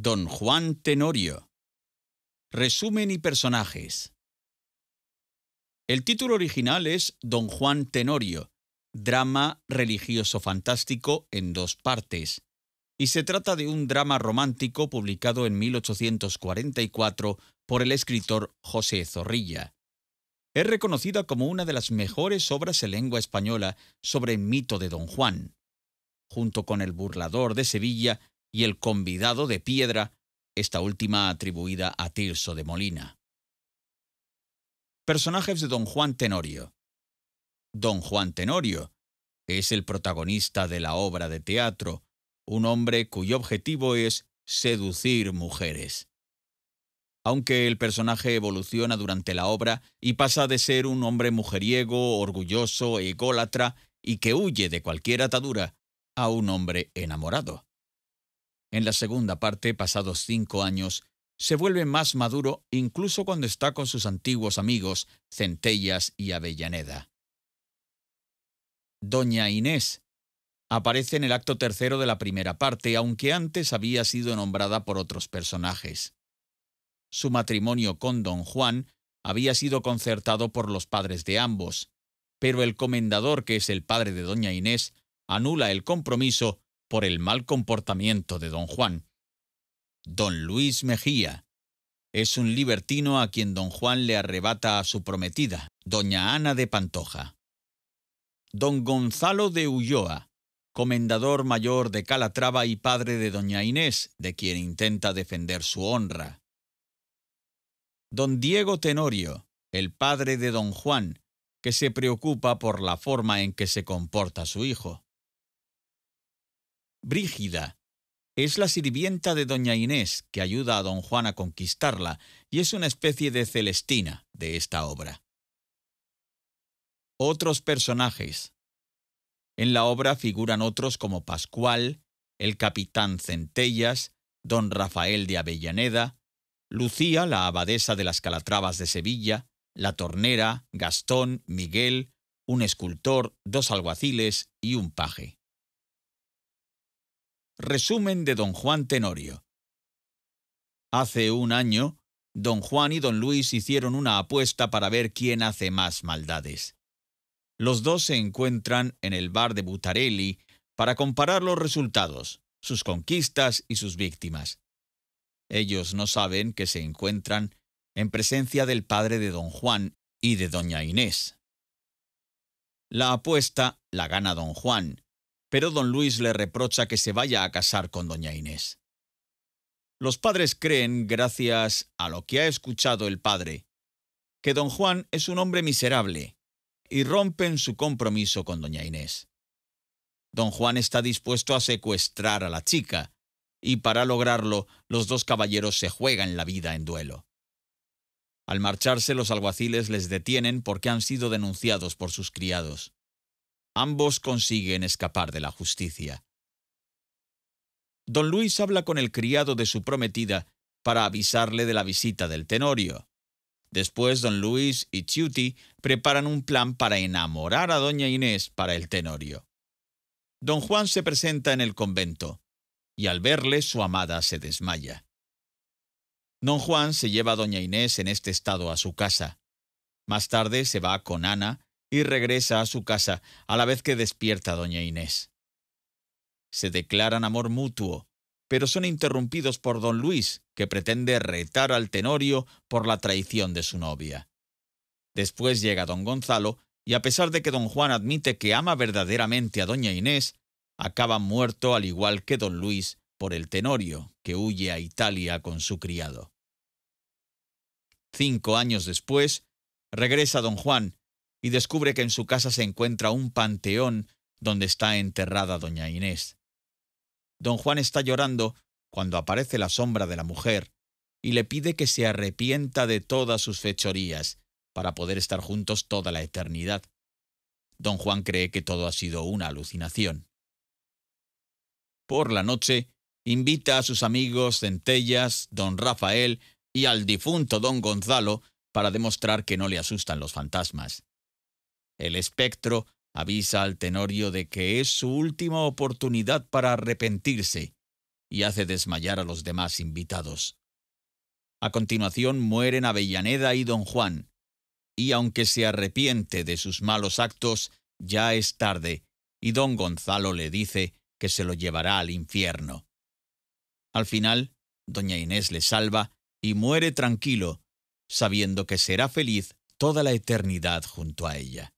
Don Juan Tenorio. Resumen y personajes. El título original es Don Juan Tenorio, drama religioso fantástico en dos partes, y se trata de un drama romántico publicado en 1844 por el escritor José Zorrilla. Es reconocida como una de las mejores obras en lengua española sobre el mito de Don Juan. Junto con El burlador de Sevilla, y el convidado de piedra, esta última atribuida a Tirso de Molina. Personajes de Don Juan Tenorio. Don Juan Tenorio es el protagonista de la obra de teatro, un hombre cuyo objetivo es seducir mujeres. Aunque el personaje evoluciona durante la obra y pasa de ser un hombre mujeriego, orgulloso, ególatra y que huye de cualquier atadura, a un hombre enamorado. En la segunda parte, pasados cinco años, se vuelve más maduro incluso cuando está con sus antiguos amigos Centellas y Avellaneda. Doña Inés aparece en el acto tercero de la primera parte, aunque antes había sido nombrada por otros personajes. Su matrimonio con don Juan había sido concertado por los padres de ambos, pero el comendador, que es el padre de doña Inés, anula el compromiso por el mal comportamiento de don Juan. Don Luis Mejía es un libertino a quien don Juan le arrebata a su prometida, doña Ana de Pantoja. Don Gonzalo de Ulloa, comendador mayor de Calatrava y padre de doña Inés, de quien intenta defender su honra. Don Diego Tenorio, el padre de don Juan, que se preocupa por la forma en que se comporta su hijo. Brígida. Es la sirvienta de doña Inés que ayuda a don Juan a conquistarla y es una especie de Celestina de esta obra. Otros personajes. En la obra figuran otros como Pascual, el capitán Centellas, don Rafael de Avellaneda, Lucía, la abadesa de las Calatravas de Sevilla, la tornera, Gastón, Miguel, un escultor, dos alguaciles y un paje. Resumen de don Juan Tenorio. Hace un año, don Juan y don Luis hicieron una apuesta para ver quién hace más maldades. Los dos se encuentran en el bar de Butarelli para comparar los resultados, sus conquistas y sus víctimas. Ellos no saben que se encuentran en presencia del padre de don Juan y de doña Inés. La apuesta la gana don Juan, pero don Luis le reprocha que se vaya a casar con doña Inés. Los padres creen, gracias a lo que ha escuchado el padre, que don Juan es un hombre miserable y rompen su compromiso con doña Inés. Don Juan está dispuesto a secuestrar a la chica, y para lograrlo los dos caballeros se juegan la vida en duelo. Al marcharse los alguaciles les detienen porque han sido denunciados por sus criados. Ambos consiguen escapar de la justicia. Don Luis habla con el criado de su prometida para avisarle de la visita del Tenorio. Después don Luis y Chiuti preparan un plan para enamorar a doña Inés para el Tenorio. Don Juan se presenta en el convento y al verle su amada se desmaya. Don Juan se lleva a doña Inés en este estado a su casa. Más tarde se va con Ana y regresa a su casa a la vez que despierta doña Inés. Se declaran amor mutuo, pero son interrumpidos por don Luis, que pretende retar al Tenorio por la traición de su novia. Después llega don Gonzalo, y a pesar de que don Juan admite que ama verdaderamente a doña Inés, acaba muerto al igual que don Luis por el Tenorio, que huye a Italia con su criado. Cinco años después, regresa don Juan y descubre que en su casa se encuentra un panteón donde está enterrada doña Inés. Don Juan está llorando cuando aparece la sombra de la mujer y le pide que se arrepienta de todas sus fechorías para poder estar juntos toda la eternidad. Don Juan cree que todo ha sido una alucinación. Por la noche, invita a sus amigos Centellas, don Rafael y al difunto don Gonzalo para demostrar que no le asustan los fantasmas. El espectro avisa al Tenorio de que es su última oportunidad para arrepentirse y hace desmayar a los demás invitados. A continuación mueren Avellaneda y don Juan, y aunque se arrepiente de sus malos actos, ya es tarde, y don Gonzalo le dice que se lo llevará al infierno. Al final, doña Inés le salva y muere tranquilo, sabiendo que será feliz toda la eternidad junto a ella.